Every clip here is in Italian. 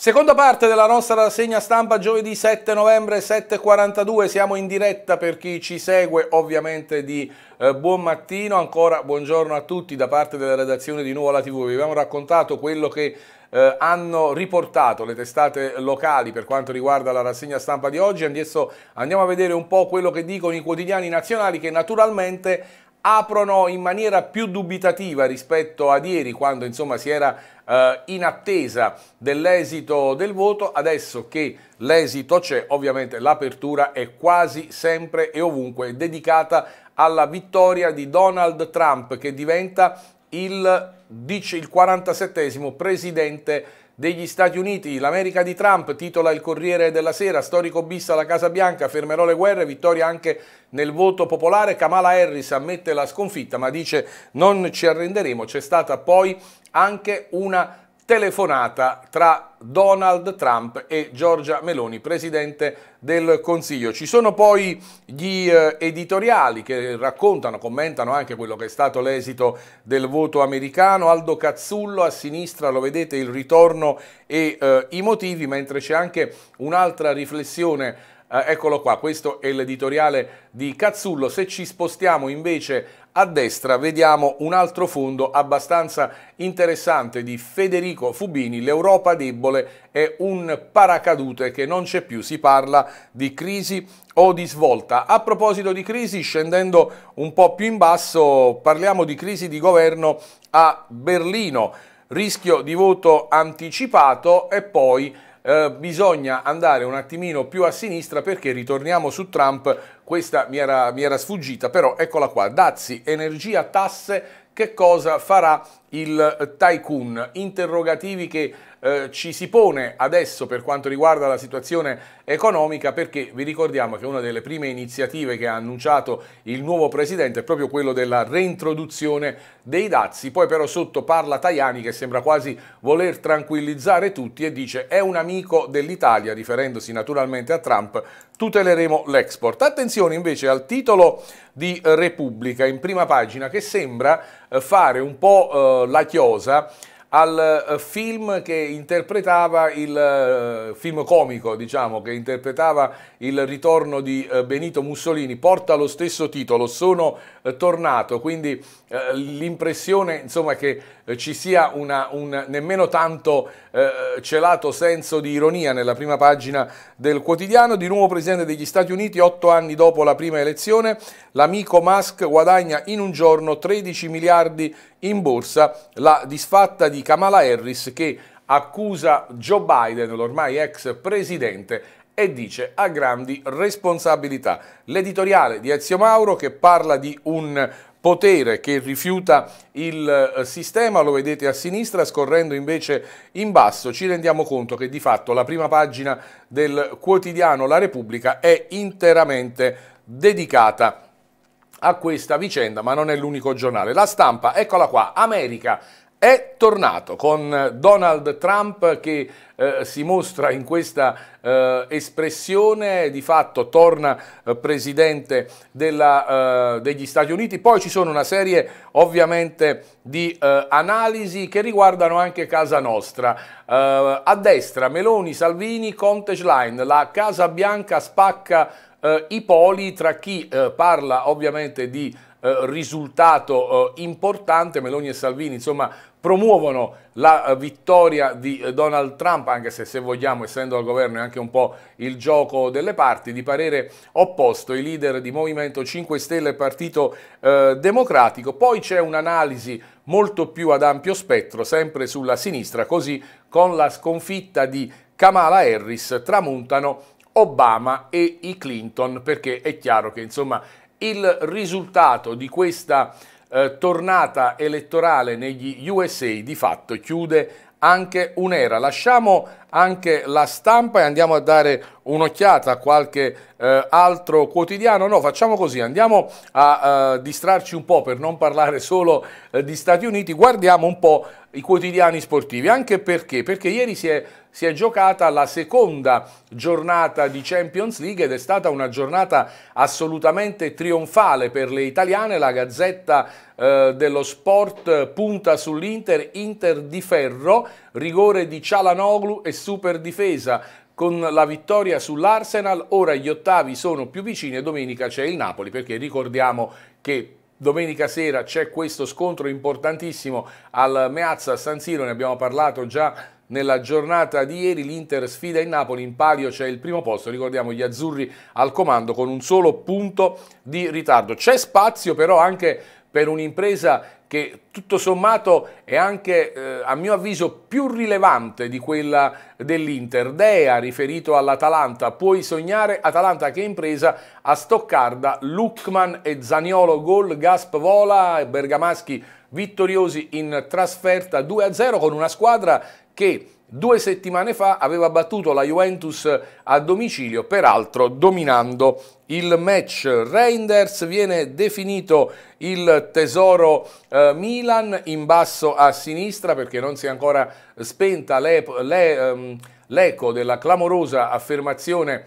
Seconda parte della nostra rassegna stampa giovedì 7 novembre 7.42, siamo in diretta per chi ci segue ovviamente di eh, buon mattino, ancora buongiorno a tutti da parte della redazione di Nuvola TV, vi abbiamo raccontato quello che eh, hanno riportato le testate locali per quanto riguarda la rassegna stampa di oggi, adesso andiamo a vedere un po' quello che dicono i quotidiani nazionali che naturalmente aprono in maniera più dubitativa rispetto a ieri quando insomma si era eh, in attesa dell'esito del voto, adesso che l'esito c'è, ovviamente l'apertura è quasi sempre e ovunque dedicata alla vittoria di Donald Trump che diventa il, dice, il 47 presidente degli Stati Uniti, l'America di Trump, titola il Corriere della Sera, storico bis alla Casa Bianca, fermerò le guerre, vittoria anche nel voto popolare, Kamala Harris ammette la sconfitta ma dice non ci arrenderemo, c'è stata poi anche una telefonata tra Donald Trump e Giorgia Meloni, presidente del Consiglio. Ci sono poi gli eh, editoriali che raccontano, commentano anche quello che è stato l'esito del voto americano. Aldo Cazzullo a sinistra lo vedete il ritorno e eh, i motivi, mentre c'è anche un'altra riflessione eh, eccolo qua, questo è l'editoriale di Cazzullo. Se ci spostiamo invece a destra vediamo un altro fondo abbastanza interessante di Federico Fubini, l'Europa debole è un paracadute che non c'è più, si parla di crisi o di svolta. A proposito di crisi, scendendo un po' più in basso, parliamo di crisi di governo a Berlino, rischio di voto anticipato e poi eh, bisogna andare un attimino più a sinistra perché ritorniamo su Trump, questa mi era, mi era sfuggita, però eccola qua, dazi, energia, tasse, che cosa farà il eh, tycoon, interrogativi che eh, ci si pone adesso per quanto riguarda la situazione economica perché vi ricordiamo che una delle prime iniziative che ha annunciato il nuovo presidente è proprio quello della reintroduzione dei dazi, poi però sotto parla Tajani che sembra quasi voler tranquillizzare tutti e dice è un amico dell'Italia, riferendosi naturalmente a Trump, tuteleremo l'export. Attenzione invece al titolo di eh, Repubblica in prima pagina che sembra eh, fare un po' eh, la Chiosa al eh, film che interpretava il eh, film comico, diciamo, che interpretava il ritorno di eh, Benito Mussolini, porta lo stesso titolo, Sono tornato, quindi eh, l'impressione insomma, che eh, ci sia una, un nemmeno tanto eh, celato senso di ironia nella prima pagina del quotidiano. Di nuovo presidente degli Stati Uniti, otto anni dopo la prima elezione, l'amico Musk guadagna in un giorno 13 miliardi in borsa, la disfatta di Kamala Harris che accusa Joe Biden, l'ormai ex presidente, e dice ha grandi responsabilità. L'editoriale di Ezio Mauro che parla di un potere che rifiuta il eh, sistema, lo vedete a sinistra, scorrendo invece in basso ci rendiamo conto che di fatto la prima pagina del quotidiano La Repubblica è interamente dedicata a questa vicenda, ma non è l'unico giornale. La stampa, eccola qua, America, è tornato con Donald Trump che eh, si mostra in questa eh, espressione, di fatto torna eh, presidente della, eh, degli Stati Uniti. Poi ci sono una serie ovviamente di eh, analisi che riguardano anche casa nostra. Eh, a destra Meloni, Salvini, Conte Schlein, la Casa Bianca spacca i poli tra chi parla ovviamente di eh, risultato eh, importante, Meloni e Salvini insomma promuovono la eh, vittoria di eh, Donald Trump, anche se se vogliamo, essendo al governo, è anche un po' il gioco delle parti, di parere opposto i leader di Movimento 5 Stelle e Partito eh, Democratico. Poi c'è un'analisi molto più ad ampio spettro, sempre sulla sinistra, così con la sconfitta di Kamala Harris tramontano Obama e i Clinton, perché è chiaro che insomma il risultato di questa eh, tornata elettorale negli USA di fatto chiude anche un'era. Lasciamo anche la stampa e andiamo a dare un'occhiata a qualche eh, altro quotidiano. No, facciamo così, andiamo a eh, distrarci un po' per non parlare solo eh, di Stati Uniti, guardiamo un po' i quotidiani sportivi, anche perché? Perché ieri si è si è giocata la seconda giornata di Champions League ed è stata una giornata assolutamente trionfale per le italiane. La Gazzetta eh, dello Sport punta sull'Inter, Inter di ferro, rigore di Cialanoglu e super difesa. Con la vittoria sull'Arsenal, ora gli ottavi sono più vicini e domenica c'è il Napoli, perché ricordiamo che Domenica sera c'è questo scontro importantissimo al Meazza San Siro, ne abbiamo parlato già nella giornata di ieri l'Inter sfida in Napoli, in palio c'è il primo posto, ricordiamo gli azzurri al comando con un solo punto di ritardo. C'è spazio però anche per un'impresa che tutto sommato è anche eh, a mio avviso più rilevante di quella dell'Inter. Dea riferito all'Atalanta, puoi sognare Atalanta che impresa a Stoccarda, Lucman e Zaniolo gol, Gasp vola, Bergamaschi vittoriosi in trasferta 2-0 con una squadra che due settimane fa aveva battuto la Juventus a domicilio, peraltro dominando il match. Reinders viene definito il tesoro eh, Milan in basso a sinistra perché non si è ancora spenta ehm, l'eco della clamorosa affermazione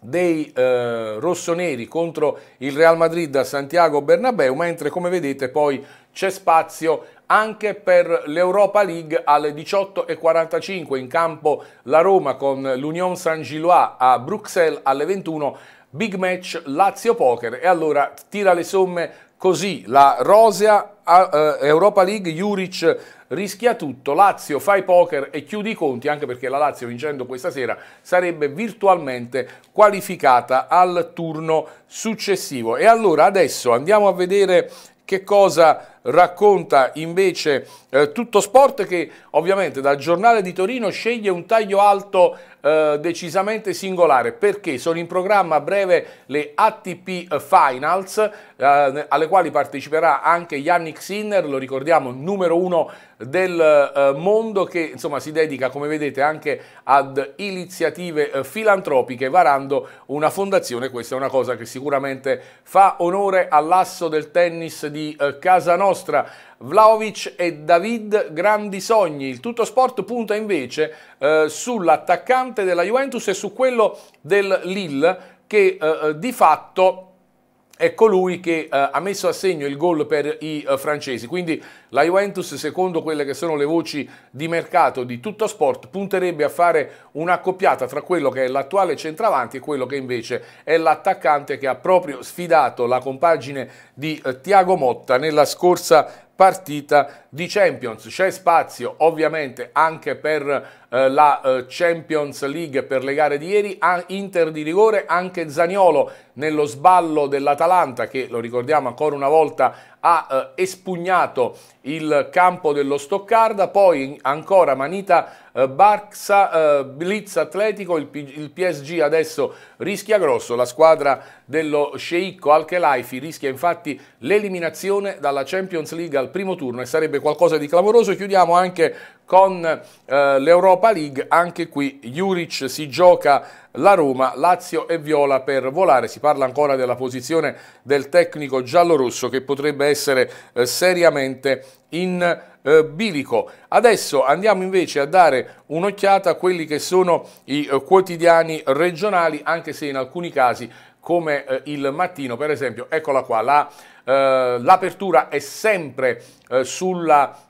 dei eh, rossoneri contro il Real Madrid a Santiago Bernabeu, mentre come vedete poi c'è spazio anche per l'Europa League alle 18.45 in campo la Roma con l'Union Saint-Gillois a Bruxelles alle 21 big match Lazio Poker e allora tira le somme così la Rosea eh, Europa League, Juric rischia tutto, Lazio fai poker e chiudi i conti, anche perché la Lazio vincendo questa sera sarebbe virtualmente qualificata al turno successivo. E allora adesso andiamo a vedere che cosa racconta invece eh, Tutto Sport che ovviamente dal giornale di Torino sceglie un taglio alto eh, decisamente singolare perché sono in programma a breve le ATP Finals eh, alle quali parteciperà anche Yannick Sinner, lo ricordiamo numero uno del eh, mondo che insomma si dedica come vedete anche ad iniziative eh, filantropiche varando una fondazione, questa è una cosa che sicuramente fa onore all'asso del tennis di eh, Casanova nostra, Vlaovic e David grandi sogni. Il tutto sport punta invece eh, sull'attaccante della Juventus e su quello del Lille che eh, eh di fatto è colui che eh, ha messo a segno il gol per i eh, francesi. Quindi la Juventus, secondo quelle che sono le voci di mercato di tutto sport, punterebbe a fare un'accoppiata tra quello che è l'attuale centravanti e quello che invece è l'attaccante che ha proprio sfidato la compagine di eh, Tiago Motta nella scorsa partita di Champions. C'è spazio ovviamente anche per eh, la eh, Champions League per le gare di ieri, a Inter di rigore, anche Zaniolo nello sballo dell'Atalanta che lo ricordiamo ancora una volta ha eh, espugnato il campo dello Stoccarda, poi ancora Manita eh, Barxa, eh, Blitz Atletico, il, il, PSG adesso rischia grosso, la squadra dello sceicco Alkelaifi rischia infatti l'eliminazione dalla Champions League al primo turno e sarebbe qualcosa di clamoroso, chiudiamo anche con eh, l'Europa League, anche qui Juric si gioca la Roma, Lazio e Viola per volare, si parla ancora della posizione del tecnico giallorosso che potrebbe essere eh, seriamente in eh, bilico. Adesso andiamo invece a dare un'occhiata a quelli che sono i eh, quotidiani regionali, anche se in alcuni casi come eh, il mattino, per esempio, eccola qua, eh, l'apertura è sempre eh, sulla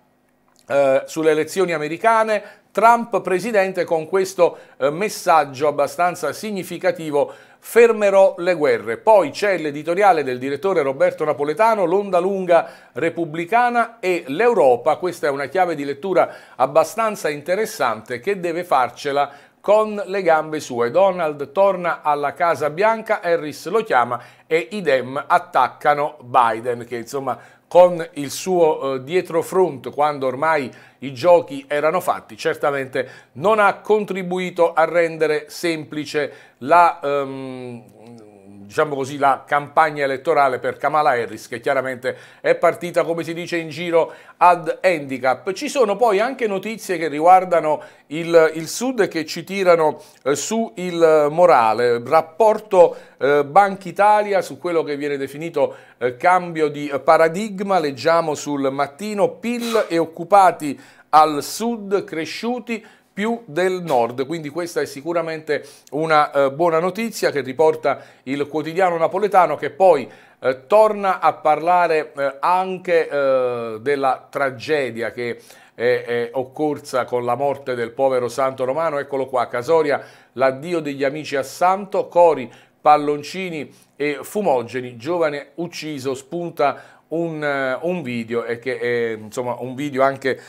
eh, sulle elezioni americane, Trump presidente con questo eh, messaggio abbastanza significativo fermerò le guerre. Poi c'è l'editoriale del direttore Roberto Napoletano, l'onda lunga repubblicana e l'Europa, questa è una chiave di lettura abbastanza interessante che deve farcela con le gambe sue. Donald torna alla Casa Bianca, Harris lo chiama e i Dem attaccano Biden che insomma con il suo eh, dietro front quando ormai i giochi erano fatti, certamente non ha contribuito a rendere semplice la... Ehm, diciamo così, la campagna elettorale per Kamala Harris che chiaramente è partita, come si dice in giro, ad handicap. Ci sono poi anche notizie che riguardano il, il Sud e che ci tirano eh, su il eh, morale, rapporto eh, Banca Italia su quello che viene definito eh, cambio di eh, paradigma, leggiamo sul mattino PIL e occupati al Sud cresciuti più del nord, quindi questa è sicuramente una eh, buona notizia che riporta il quotidiano napoletano che poi eh, torna a parlare eh, anche eh, della tragedia che è, è, occorsa con la morte del povero santo romano, eccolo qua, Casoria, l'addio degli amici a Santo, Cori, Palloncini e Fumogeni, giovane ucciso, spunta un, eh, un video e che è insomma un video anche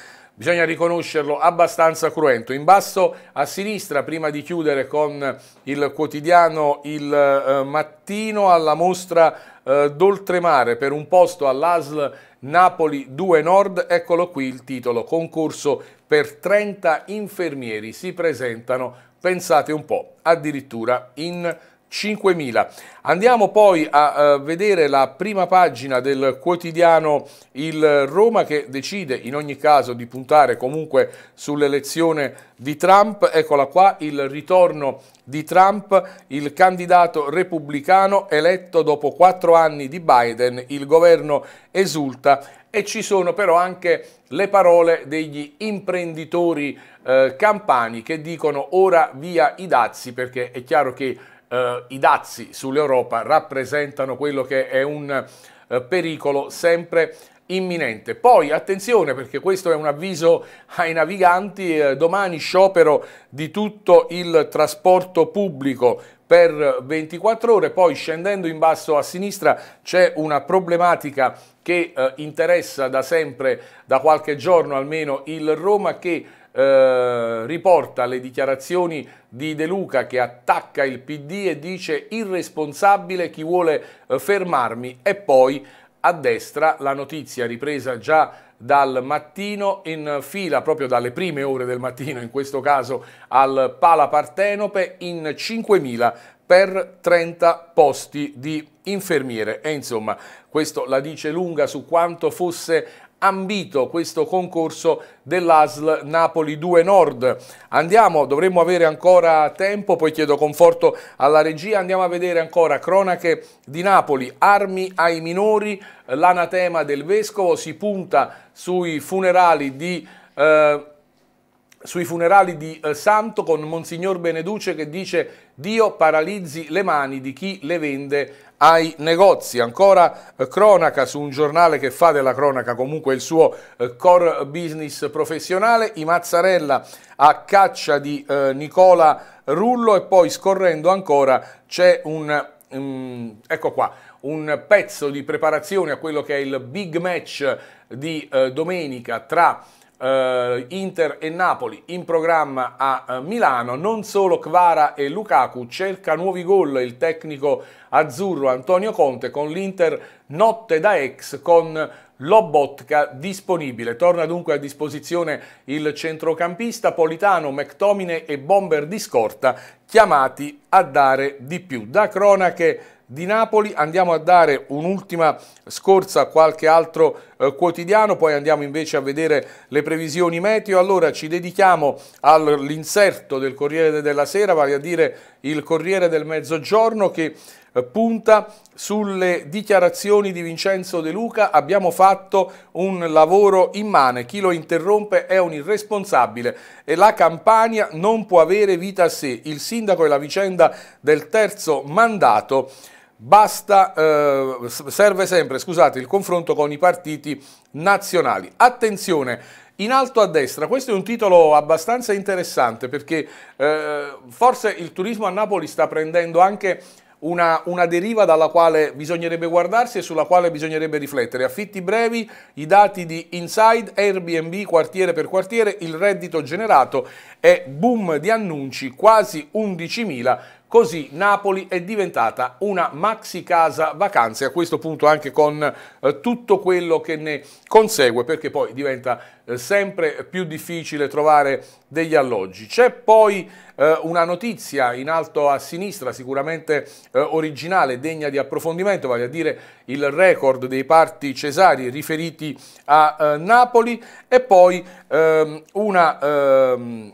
bisogna riconoscerlo, abbastanza cruento. In basso a sinistra, prima di chiudere con il quotidiano Il eh, Mattino, alla mostra eh, d'oltremare per un posto all'ASL Napoli 2 Nord, eccolo qui il titolo, concorso per 30 infermieri si presentano, pensate un po', addirittura in 5.000. Andiamo poi a uh, vedere la prima pagina del quotidiano Il Roma che decide in ogni caso di puntare comunque sull'elezione di Trump. Eccola qua, il ritorno di Trump, il candidato repubblicano eletto dopo quattro anni di Biden. Il governo esulta e ci sono però anche le parole degli imprenditori eh, campani che dicono ora via i dazi perché è chiaro che eh, i dazi sull'Europa rappresentano quello che è un eh, pericolo sempre imminente. Poi attenzione perché questo è un avviso ai naviganti, eh, domani sciopero di tutto il trasporto pubblico per 24 ore, poi scendendo in basso a sinistra c'è una problematica che eh, interessa da sempre, da qualche giorno almeno, il Roma che eh, riporta le dichiarazioni di De Luca che attacca il PD e dice irresponsabile chi vuole eh, fermarmi e poi a destra la notizia ripresa già dal mattino in fila proprio dalle prime ore del mattino in questo caso al Pala Partenope in 5.000 per 30 posti di infermiere e insomma questo la dice lunga su quanto fosse ambito questo concorso dell'ASL Napoli 2 Nord. Andiamo, dovremmo avere ancora tempo, poi chiedo conforto alla regia, andiamo a vedere ancora cronache di Napoli, armi ai minori, l'anatema del vescovo, si punta sui funerali di eh, sui funerali di eh, Santo con Monsignor Beneduce che dice Dio paralizzi le mani di chi le vende ai negozi. Ancora eh, cronaca su un giornale che fa della cronaca comunque il suo eh, core business professionale, I Mazzarella a caccia di eh, Nicola Rullo e poi scorrendo ancora c'è un, um, ecco qua, un pezzo di preparazione a quello che è il big match di eh, domenica tra eh, Inter e Napoli in programma a eh, Milano, non solo Kvara e Lukaku, cerca nuovi gol il tecnico azzurro Antonio Conte con l'Inter notte da ex con Lobotka disponibile. Torna dunque a disposizione il centrocampista Politano, McTomine e Bomber di scorta chiamati a dare di più. Da cronache di Napoli. Andiamo a dare un'ultima scorsa a qualche altro eh, quotidiano, poi andiamo invece a vedere le previsioni meteo. Allora ci dedichiamo all'inserto del Corriere della Sera, vale a dire il Corriere del Mezzogiorno che eh, punta sulle dichiarazioni di Vincenzo De Luca. Abbiamo fatto un lavoro immane, chi lo interrompe è un irresponsabile e la Campania non può avere vita a sé. Il sindaco e la vicenda del terzo mandato Basta, eh, serve sempre scusate, il confronto con i partiti nazionali. Attenzione, in alto a destra, questo è un titolo abbastanza interessante perché eh, forse il turismo a Napoli sta prendendo anche una, una, deriva dalla quale bisognerebbe guardarsi e sulla quale bisognerebbe riflettere. Affitti brevi, i dati di Inside, Airbnb quartiere per quartiere, il reddito generato e boom di annunci, quasi 11.000 Così Napoli è diventata una maxi casa vacanze, a questo punto anche con eh, tutto quello che ne consegue, perché poi diventa eh, sempre più difficile trovare degli alloggi. C'è poi eh, una notizia in alto a sinistra, sicuramente eh, originale, degna di approfondimento, vale a dire il record dei parti cesari riferiti a eh, Napoli e poi ehm, una... Ehm,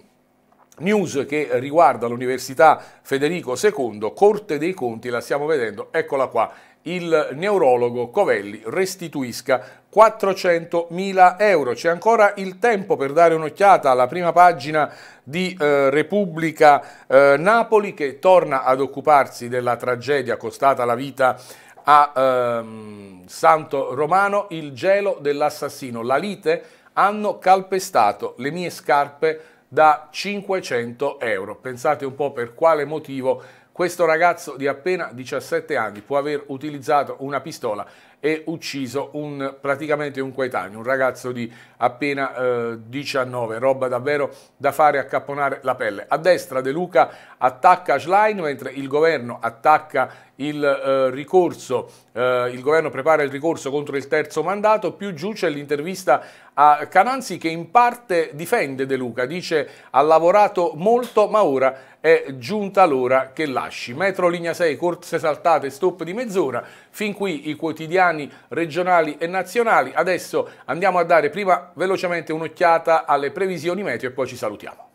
News che riguarda l'Università Federico II, Corte dei Conti, la stiamo vedendo, eccola qua, il neurologo Covelli restituisca 400.000 euro. C'è ancora il tempo per dare un'occhiata alla prima pagina di eh, Repubblica eh, Napoli che torna ad occuparsi della tragedia costata la vita a ehm, Santo Romano, il gelo dell'assassino, la lite hanno calpestato le mie scarpe da 500 euro. Pensate un po' per quale motivo questo ragazzo di appena 17 anni può aver utilizzato una pistola e ucciso un, praticamente un coetaneo, un ragazzo di appena eh, 19, roba davvero da fare accapponare la pelle. A destra De Luca attacca Schlein mentre il governo attacca il eh, ricorso, eh, il governo prepara il ricorso contro il terzo mandato, più giù c'è l'intervista a Cananzi che in parte difende De Luca, dice ha lavorato molto ma ora è giunta l'ora che lasci. Metro linea 6, corse saltate, stop di mezz'ora, fin qui i quotidiani italiani, regionali e nazionali. Adesso andiamo a dare prima velocemente un'occhiata alle previsioni meteo e poi ci salutiamo.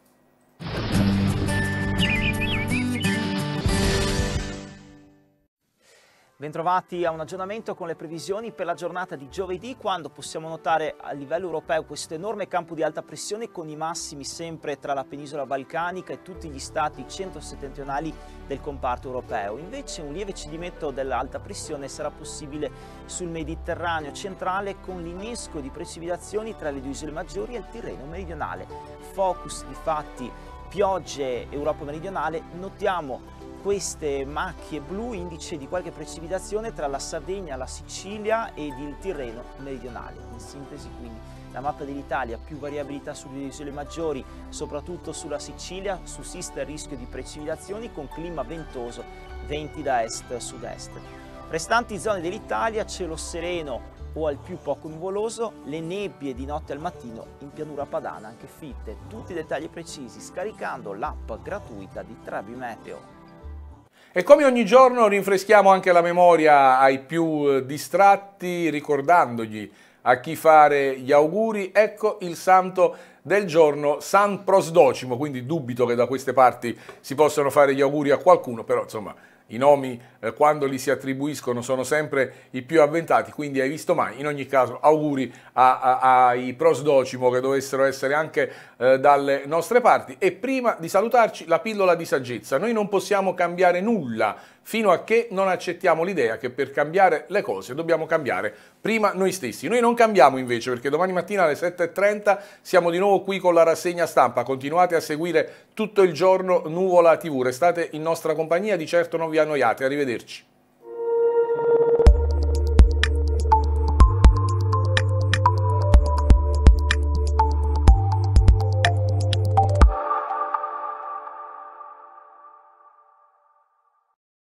Bentrovati a un aggiornamento con le previsioni per la giornata di giovedì quando possiamo notare a livello europeo questo enorme campo di alta pressione con i massimi sempre tra la penisola balcanica e tutti gli stati centro-settentrionali del comparto europeo. Invece un lieve cedimento dell'alta pressione sarà possibile sul Mediterraneo centrale con l'innesco di precipitazioni tra le due isole maggiori e il Tirreno meridionale. Focus di fatti piogge Europa meridionale, notiamo queste macchie blu indice di qualche precipitazione tra la Sardegna, la Sicilia ed il Tirreno meridionale. In sintesi quindi la mappa dell'Italia, più variabilità sulle isole maggiori, soprattutto sulla Sicilia, sussiste il rischio di precipitazioni con clima ventoso, venti da est-sud-est. Restanti zone dell'Italia, cielo sereno o al più poco nuvoloso, le nebbie di notte al mattino in pianura padana, anche fitte. Tutti i dettagli precisi scaricando l'app gratuita di Trabi Meteo. E come ogni giorno rinfreschiamo anche la memoria ai più eh, distratti ricordandogli a chi fare gli auguri, ecco il santo del giorno San Prosdocimo, quindi dubito che da queste parti si possano fare gli auguri a qualcuno, però insomma i nomi eh, quando li si attribuiscono sono sempre i più avventati, quindi hai visto mai. In ogni caso auguri ai pros docimo che dovessero essere anche eh, dalle nostre parti e prima di salutarci la pillola di saggezza. Noi non possiamo cambiare nulla fino a che non accettiamo l'idea che per cambiare le cose dobbiamo cambiare prima noi stessi. Noi non cambiamo invece perché domani mattina alle 7.30 siamo di nuovo qui con la rassegna stampa. Continuate a seguire tutto il giorno Nuvola TV. Restate in nostra compagnia, di certo non vi annoiate. Arrivederci. Verde.